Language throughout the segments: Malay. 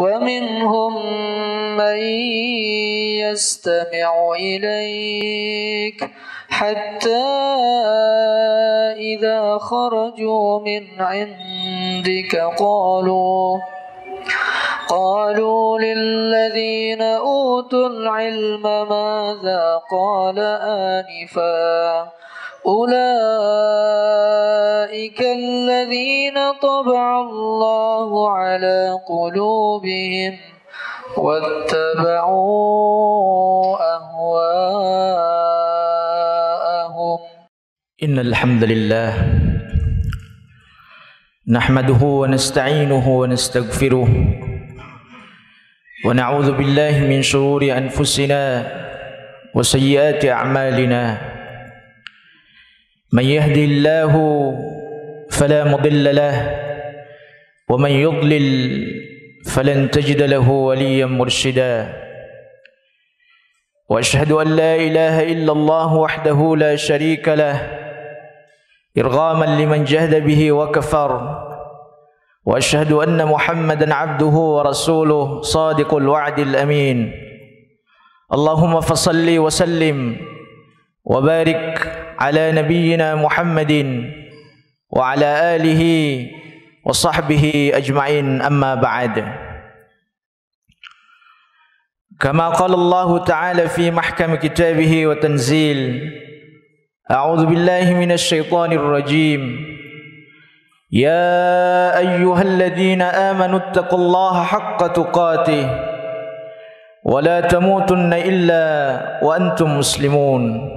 ومنهم من يستمع إليك حتى إذا خرجوا من عندك قالوا قالوا للذين أوتوا العلم ماذا قال آنفاً أولئك الذين طبع الله على قلوبهم واتبعوا أهواءهم إن الحمد لله نحمده ونستعينه ونستغفره ونعوذ بالله من شرور أنفسنا وسيئات أعمالنا من يهد الله فلا مضل له ومن يضلل فلن تجد له وليا مرشدا واشهد ان لا اله الا الله وحده لا شريك له ارغاما لمن جهد به وكفر واشهد ان محمدا عبده ورسوله صادق الوعد الامين اللهم فصل وسلم وبارك على نبينا محمد وعلى آله وصحبه أجمعين أما بعد كما قال الله تعالى في محكم كتابه وتنزيل أعوذ بالله من الشيطان الرجيم يا أيها الذين آمنوا اتقوا الله حق تقاته ولا تموتن إلا وأنتم مسلمون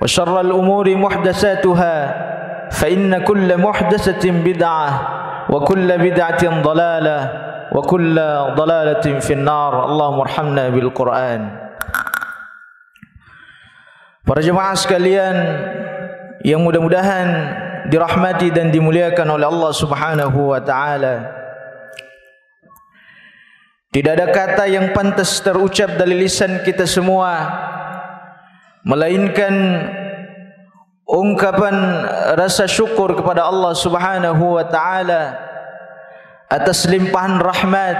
وشر الأمور محدثاتها فإن كل محدثة بدعة وكل بدعة ضلالة وكل ضلالة في النار اللهم ارحمنا بالقرآن Para jemaah sekalian yang mudah-mudahan dirahmati dan dimuliakan oleh Allah Subhanahu wa taala. Tidak ada kata yang pantas terucap dari lisan kita semua melainkan ungkapan rasa syukur kepada Allah Subhanahu wa taala atas limpahan rahmat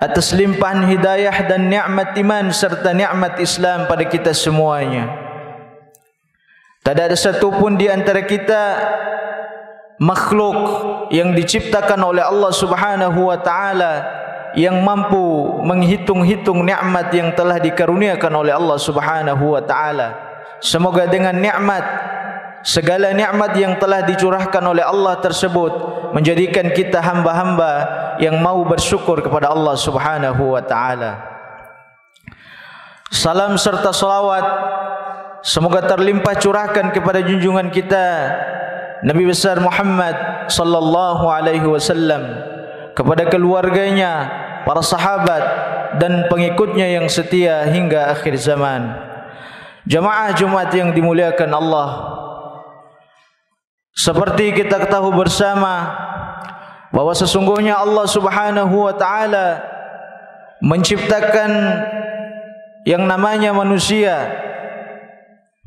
atas limpahan hidayah dan nikmat iman serta nikmat Islam pada kita semuanya tidak ada satu pun di antara kita makhluk yang diciptakan oleh Allah Subhanahu wa taala yang mampu menghitung-hitung nikmat yang telah dikaruniakan oleh Allah Subhanahu wa taala. Semoga dengan nikmat segala nikmat yang telah dicurahkan oleh Allah tersebut menjadikan kita hamba-hamba yang mau bersyukur kepada Allah Subhanahu wa taala. Salam serta selawat semoga terlimpah curahkan kepada junjungan kita Nabi besar Muhammad sallallahu alaihi wasallam kepada keluarganya, para sahabat dan pengikutnya yang setia hingga akhir zaman. Jemaah Jumat yang dimuliakan Allah. Seperti kita ketahui bersama bahwa sesungguhnya Allah Subhanahu wa taala menciptakan yang namanya manusia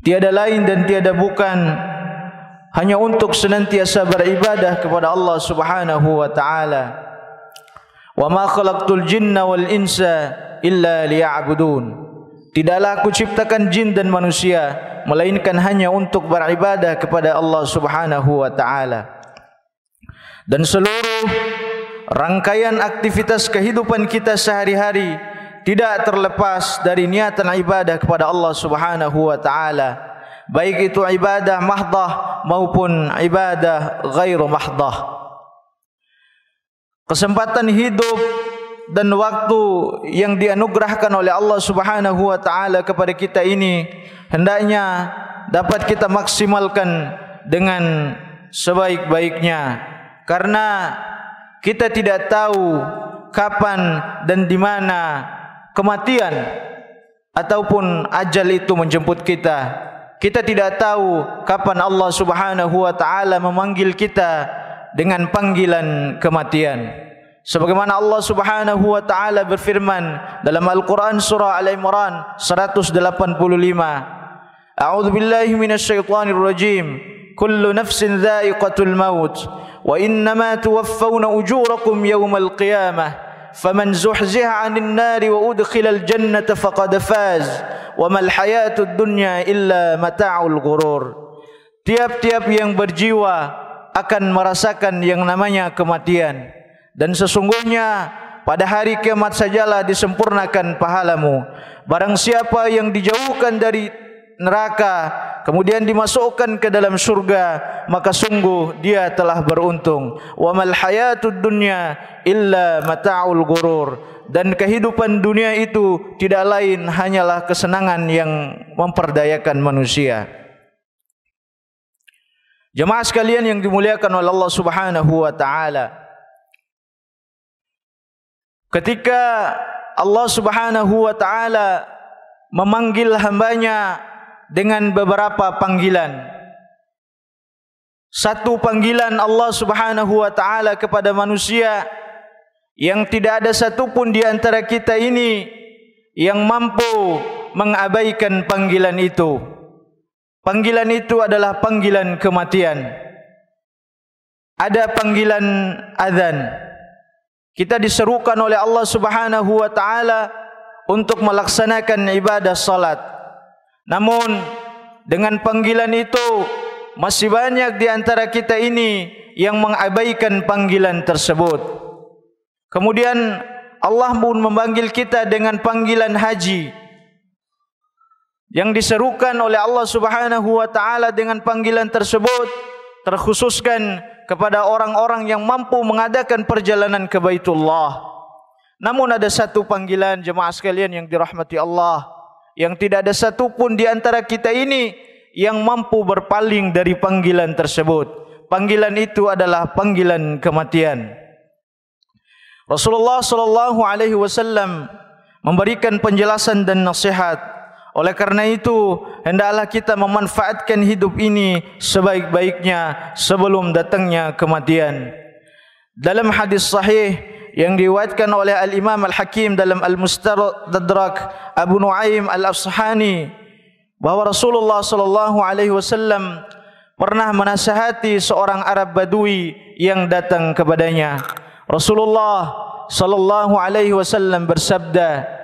tiada lain dan tiada bukan hanya untuk senantiasa beribadah kepada Allah Subhanahu wa taala. Wama khalaqtul jinna wal insa illa liya'budun. Tidaklah aku ciptakan jin dan manusia melainkan hanya untuk beribadah kepada Allah Subhanahu wa taala. Dan seluruh rangkaian aktivitas kehidupan kita sehari-hari tidak terlepas dari niatan ibadah kepada Allah Subhanahu wa taala. Baik itu ibadah mahdhah maupun ibadah ghairu mahdhah kesempatan hidup dan waktu yang dianugerahkan oleh Allah Subhanahu wa taala kepada kita ini hendaknya dapat kita maksimalkan dengan sebaik-baiknya karena kita tidak tahu kapan dan di mana kematian ataupun ajal itu menjemput kita. Kita tidak tahu kapan Allah Subhanahu wa taala memanggil kita dengan panggilan kematian. Sebagaimana Allah Subhanahu wa taala berfirman dalam Al-Qur'an surah Al-Imran 185. A'udzu billahi minasyaitonir rajim. Kullu nafsin dha'iqatul maut wa innama tuwaffawna ujurakum yawmal qiyamah. Faman zuhziha 'anil nari wa udkhilal jannata faqad faz. Wa mal hayatud dunya illa mata'ul ghurur. Tiap-tiap yang berjiwa akan merasakan yang namanya kematian dan sesungguhnya pada hari kiamat sajalah disempurnakan pahalamu barang siapa yang dijauhkan dari neraka kemudian dimasukkan ke dalam surga maka sungguh dia telah beruntung wa mal hayatud dunya illa mataul gurur dan kehidupan dunia itu tidak lain hanyalah kesenangan yang memperdayakan manusia. Jemaah sekalian yang dimuliakan oleh Allah Subhanahu wa taala. Ketika Allah Subhanahu wa taala memanggil hambanya dengan beberapa panggilan. Satu panggilan Allah Subhanahu wa taala kepada manusia yang tidak ada satupun di antara kita ini yang mampu mengabaikan panggilan itu. Panggilan itu adalah panggilan kematian. Ada panggilan azan. Kita diserukan oleh Allah Subhanahu wa taala untuk melaksanakan ibadah salat. Namun dengan panggilan itu masih banyak di antara kita ini yang mengabaikan panggilan tersebut. Kemudian Allah pun memanggil kita dengan panggilan haji yang diserukan oleh Allah Subhanahu wa taala dengan panggilan tersebut terkhususkan kepada orang-orang yang mampu mengadakan perjalanan ke Baitullah. Namun ada satu panggilan jemaah sekalian yang dirahmati Allah yang tidak ada satu pun di antara kita ini yang mampu berpaling dari panggilan tersebut. Panggilan itu adalah panggilan kematian. Rasulullah sallallahu alaihi wasallam memberikan penjelasan dan nasihat oleh kerana itu, hendaklah kita memanfaatkan hidup ini sebaik-baiknya sebelum datangnya kematian. Dalam hadis sahih yang diriwayatkan oleh Al-Imam Al-Hakim dalam Al-Mustadrak Abu Nuaim Al-Afsahani bahwa Rasulullah sallallahu alaihi wasallam pernah menasihati seorang Arab Badui yang datang kepadanya. Rasulullah sallallahu alaihi wasallam bersabda,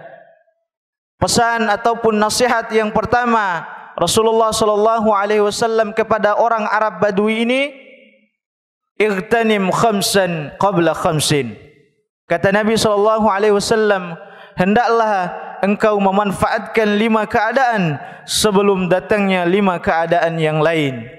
pesan ataupun nasihat yang pertama Rasulullah sallallahu alaihi wasallam kepada orang Arab Badui ini Igtanim khamsan qabla khamsin. Kata Nabi sallallahu alaihi wasallam, hendaklah engkau memanfaatkan lima keadaan sebelum datangnya lima keadaan yang lain.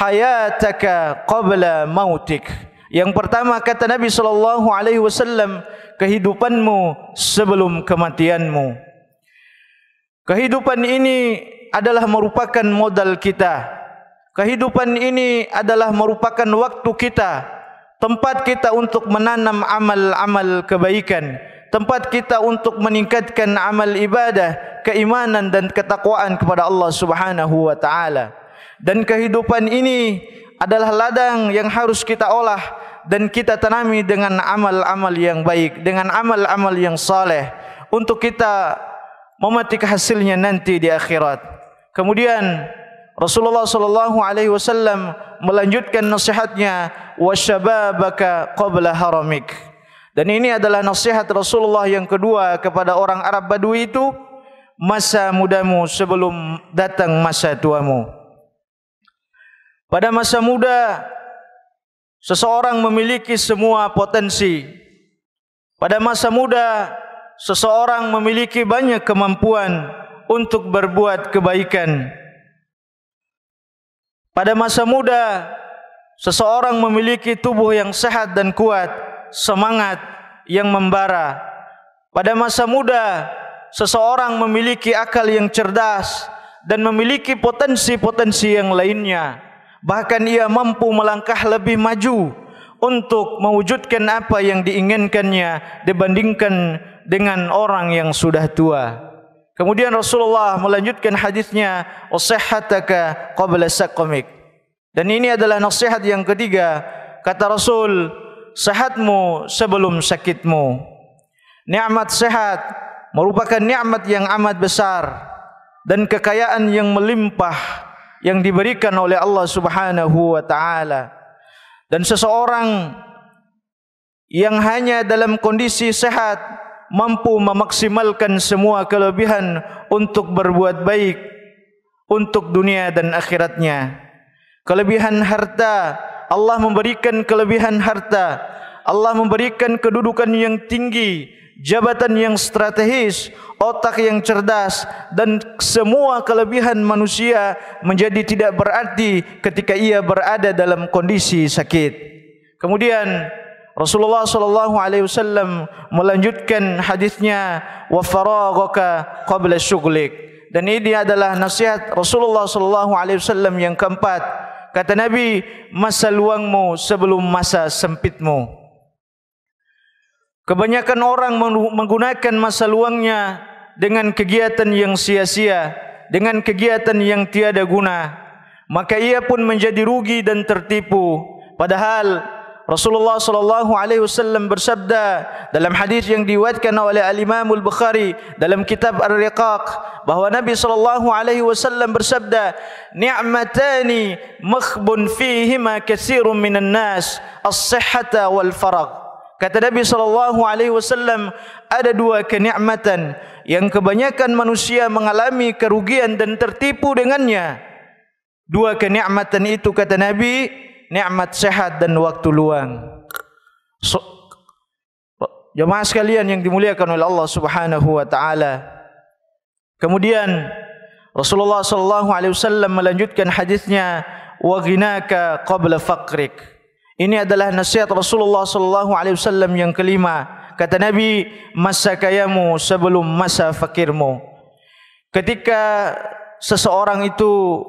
Hayataka qabla mautik. Yang pertama kata Nabi sallallahu alaihi wasallam, kehidupanmu sebelum kematianmu. Kehidupan ini adalah merupakan modal kita. Kehidupan ini adalah merupakan waktu kita, tempat kita untuk menanam amal-amal kebaikan, tempat kita untuk meningkatkan amal ibadah, keimanan dan ketakwaan kepada Allah Subhanahu wa taala. Dan kehidupan ini adalah ladang yang harus kita olah dan kita tanami dengan amal-amal yang baik, dengan amal-amal yang saleh untuk kita memetik hasilnya nanti di akhirat. Kemudian Rasulullah sallallahu alaihi wasallam melanjutkan nasihatnya wasyababaka qabla haramik. Dan ini adalah nasihat Rasulullah yang kedua kepada orang Arab Badui itu masa mudamu sebelum datang masa tuamu. Pada masa muda seseorang memiliki semua potensi. Pada masa muda seseorang memiliki banyak kemampuan untuk berbuat kebaikan. Pada masa muda, seseorang memiliki tubuh yang sehat dan kuat, semangat yang membara. Pada masa muda, seseorang memiliki akal yang cerdas dan memiliki potensi-potensi yang lainnya. Bahkan ia mampu melangkah lebih maju untuk mewujudkan apa yang diinginkannya dibandingkan dengan orang yang sudah tua. Kemudian Rasulullah melanjutkan hadisnya, "Ushihataka qabla saqamik." Dan ini adalah nasihat yang ketiga. Kata Rasul, "Sehatmu sebelum sakitmu." Nikmat sehat merupakan nikmat yang amat besar dan kekayaan yang melimpah yang diberikan oleh Allah Subhanahu wa taala. Dan seseorang yang hanya dalam kondisi sehat mampu memaksimalkan semua kelebihan untuk berbuat baik untuk dunia dan akhiratnya. Kelebihan harta, Allah memberikan kelebihan harta. Allah memberikan kedudukan yang tinggi, jabatan yang strategis, otak yang cerdas dan semua kelebihan manusia menjadi tidak berarti ketika ia berada dalam kondisi sakit. Kemudian Rasulullah sallallahu alaihi wasallam melanjutkan hadisnya wa faragaka qabla syughlik. Dan ini adalah nasihat Rasulullah sallallahu alaihi wasallam yang keempat. Kata Nabi, masa luangmu sebelum masa sempitmu. Kebanyakan orang menggunakan masa luangnya dengan kegiatan yang sia-sia, dengan kegiatan yang tiada guna. Maka ia pun menjadi rugi dan tertipu. Padahal Rasulullah sallallahu alaihi wasallam bersabda dalam hadis yang diwatkan oleh Al Imam Al Bukhari dalam kitab Ar-Riqaq bahawa Nabi sallallahu alaihi wasallam bersabda ni'matani makhbun fihima katsirun minan nas as-sihhata wal farag kata Nabi sallallahu alaihi wasallam ada dua kenikmatan yang kebanyakan manusia mengalami kerugian dan tertipu dengannya dua kenikmatan itu kata Nabi nikmat sehat dan waktu luang. So, jemaah sekalian yang dimuliakan oleh Allah Subhanahu wa taala. Kemudian Rasulullah sallallahu alaihi wasallam melanjutkan hadisnya wa ghinaka qabla faqrik. Ini adalah nasihat Rasulullah sallallahu alaihi wasallam yang kelima. Kata Nabi, masa kayamu sebelum masa fakirmu. Ketika seseorang itu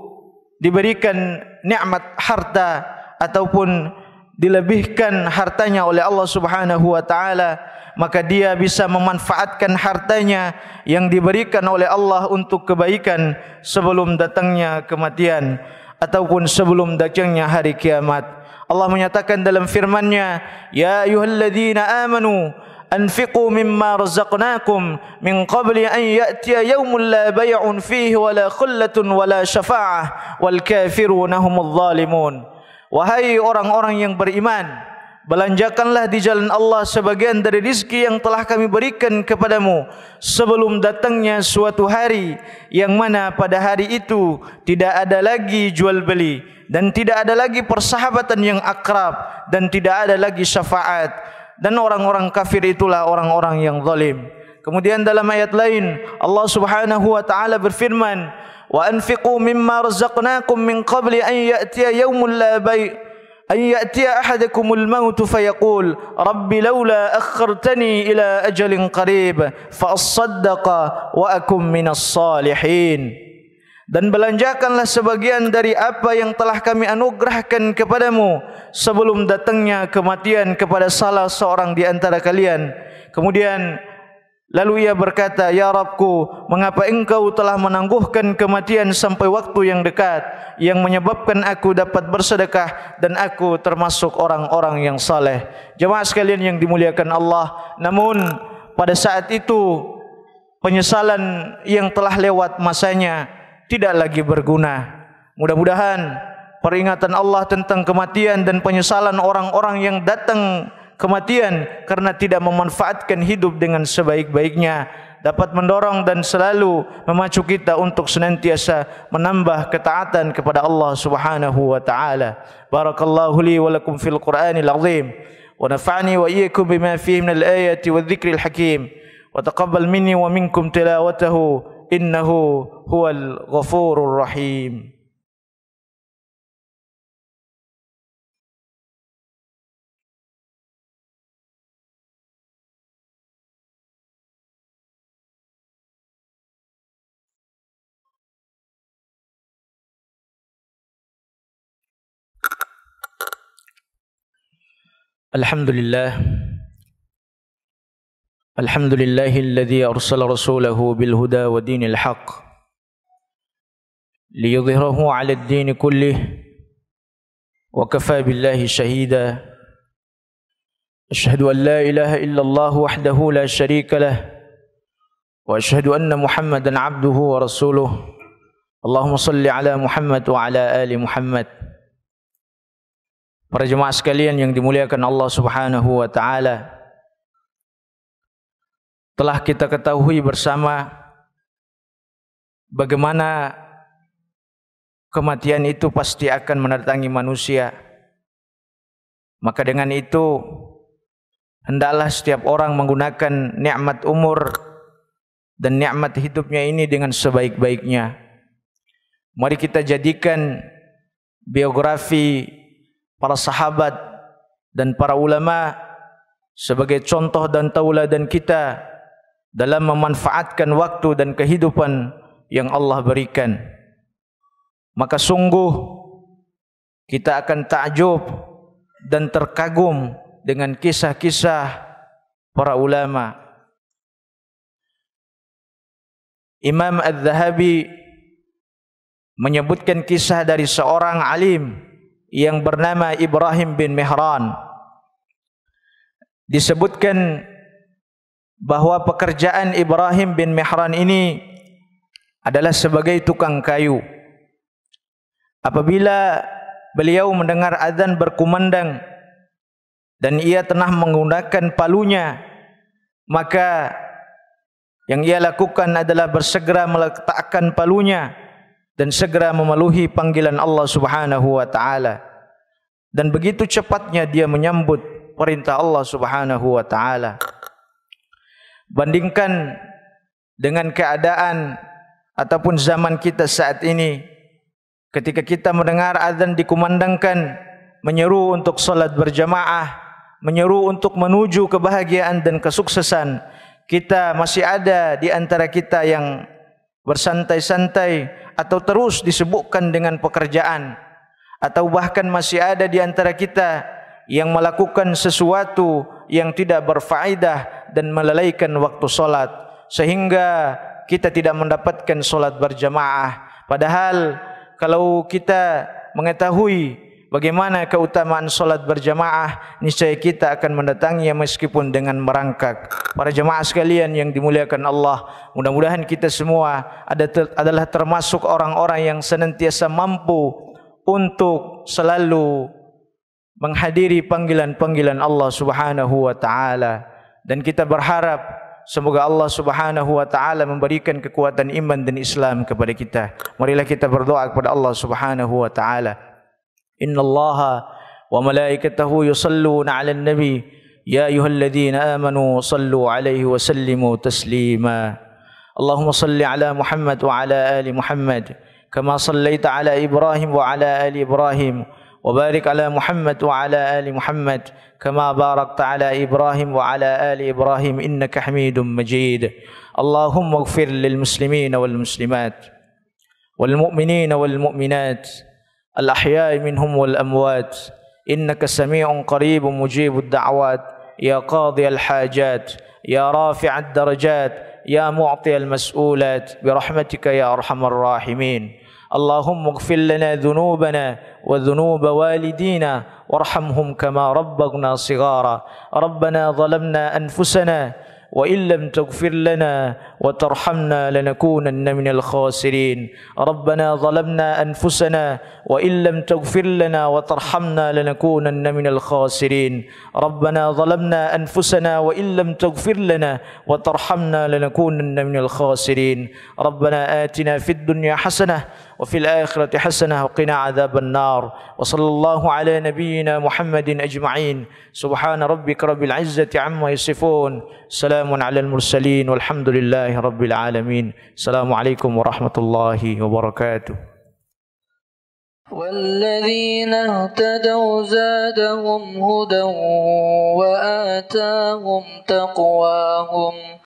diberikan nikmat harta, ataupun dilebihkan hartanya oleh Allah Subhanahu wa taala maka dia bisa memanfaatkan hartanya yang diberikan oleh Allah untuk kebaikan sebelum datangnya kematian ataupun sebelum datangnya hari kiamat Allah menyatakan dalam firman-Nya ya ayyuhalladzina amanu anfiqu mimma razaqnakum min qabli an ya'tiya yawmun la bay'un fihi wala khullatun wala syafa'ah wal kafiruna humudz zalimun Wahai orang-orang yang beriman, belanjakanlah di jalan Allah sebagian dari rizki yang telah kami berikan kepadamu sebelum datangnya suatu hari yang mana pada hari itu tidak ada lagi jual beli dan tidak ada lagi persahabatan yang akrab dan tidak ada lagi syafaat dan orang-orang kafir itulah orang-orang yang zalim. Kemudian dalam ayat lain Allah Subhanahu wa taala berfirman وأنفقوا مما رزقناكم من قبل أن يأتي يوم لا بيع أن يأتي أحدكم الموت فيقول رب لولا أخرتني إلى أجل قريب فأصدق وأكن من الصالحين Dan belanjakanlah sebagian dari apa yang telah kami anugerahkan kepadamu sebelum datangnya kematian kepada salah seorang di antara kalian. Kemudian Lalu ia berkata, Ya Rabku, mengapa engkau telah menangguhkan kematian sampai waktu yang dekat yang menyebabkan aku dapat bersedekah dan aku termasuk orang-orang yang saleh. Jemaah sekalian yang dimuliakan Allah, namun pada saat itu penyesalan yang telah lewat masanya tidak lagi berguna. Mudah-mudahan peringatan Allah tentang kematian dan penyesalan orang-orang yang datang kematian karena tidak memanfaatkan hidup dengan sebaik-baiknya dapat mendorong dan selalu memacu kita untuk senantiasa menambah ketaatan kepada Allah Subhanahu wa taala. Barakallahu li wa lakum fil Qur'anil Azim wa nafa'ni wa iyyakum bima fihi min al-ayati wa dhikril hakim wa taqabbal minni wa minkum tilawatahu innahu huwal ghafurur rahim. الحمد لله الحمد لله الذي أرسل رسوله بالهدى ودين الحق ليظهره على الدين كله وكفى بالله شهيدا أشهد أن لا إله إلا الله وحده لا شريك له وأشهد أن محمدا عبده ورسوله اللهم صل على محمد وعلى آل محمد Para jemaah sekalian yang dimuliakan Allah Subhanahu wa taala. Telah kita ketahui bersama bagaimana kematian itu pasti akan mendatangi manusia. Maka dengan itu hendaklah setiap orang menggunakan nikmat umur dan nikmat hidupnya ini dengan sebaik-baiknya. Mari kita jadikan biografi para sahabat dan para ulama sebagai contoh dan tauladan kita dalam memanfaatkan waktu dan kehidupan yang Allah berikan. Maka sungguh kita akan takjub dan terkagum dengan kisah-kisah para ulama. Imam Al-Zahabi menyebutkan kisah dari seorang alim yang bernama Ibrahim bin Mihran disebutkan bahawa pekerjaan Ibrahim bin Mihran ini adalah sebagai tukang kayu apabila beliau mendengar azan berkumandang dan ia tenah menggunakan palunya maka yang ia lakukan adalah bersegera meletakkan palunya dan segera memeluhi panggilan Allah Subhanahu wa taala dan begitu cepatnya dia menyambut perintah Allah Subhanahu wa taala bandingkan dengan keadaan ataupun zaman kita saat ini ketika kita mendengar azan dikumandangkan menyeru untuk salat berjamaah menyeru untuk menuju kebahagiaan dan kesuksesan kita masih ada di antara kita yang bersantai-santai atau terus disebutkan dengan pekerjaan atau bahkan masih ada di antara kita yang melakukan sesuatu yang tidak berfaedah dan melalaikan waktu solat sehingga kita tidak mendapatkan solat berjamaah padahal kalau kita mengetahui bagaimana keutamaan solat berjamaah niscaya kita akan mendatangnya meskipun dengan merangkak para jemaah sekalian yang dimuliakan Allah mudah-mudahan kita semua ada ter, adalah termasuk orang-orang yang senantiasa mampu untuk selalu menghadiri panggilan-panggilan Allah Subhanahu wa taala dan kita berharap Semoga Allah Subhanahu wa taala memberikan kekuatan iman dan Islam kepada kita. Marilah kita berdoa kepada Allah Subhanahu wa taala. إن الله وملائكته يصلون على النبي يا أيها الذين آمنوا صلوا عليه وسلموا تسليما اللهم صل على محمد وعلى آل محمد كما صليت على إبراهيم وعلى آل إبراهيم وبارك على محمد وعلى آل محمد كما باركت على إبراهيم وعلى آل إبراهيم إنك حميد مجيد اللهم اغفر للمسلمين والمسلمات والمؤمنين والمؤمنات الأحياء منهم والأموات إنك سميع قريب مجيب الدعوات يا قاضي الحاجات يا رافع الدرجات يا معطي المسؤولات برحمتك يا أرحم الراحمين اللهم اغفر لنا ذنوبنا وذنوب والدينا وارحمهم كما ربنا صغارا ربنا ظلمنا أنفسنا وإن لم تغفر لنا وترحمنا لنكونن من الخاسرين ربنا ظلمنا أنفسنا وإن لم تغفر لنا وترحمنا لنكونن من الخاسرين ربنا ظلمنا أنفسنا وإن لم تغفر لنا وترحمنا لنكونن من الخاسرين ربنا آتنا في الدنيا حسنة وفي الآخرة حسنة وقنا عذاب النار وصلى الله على نبينا محمد أجمعين سبحان ربك رب العزة عما يصفون سلام على المرسلين والحمد لله رب العالمين السلام عليكم ورحمة الله وبركاته والذين اهتدوا زادهم هدى وآتاهم تقواهم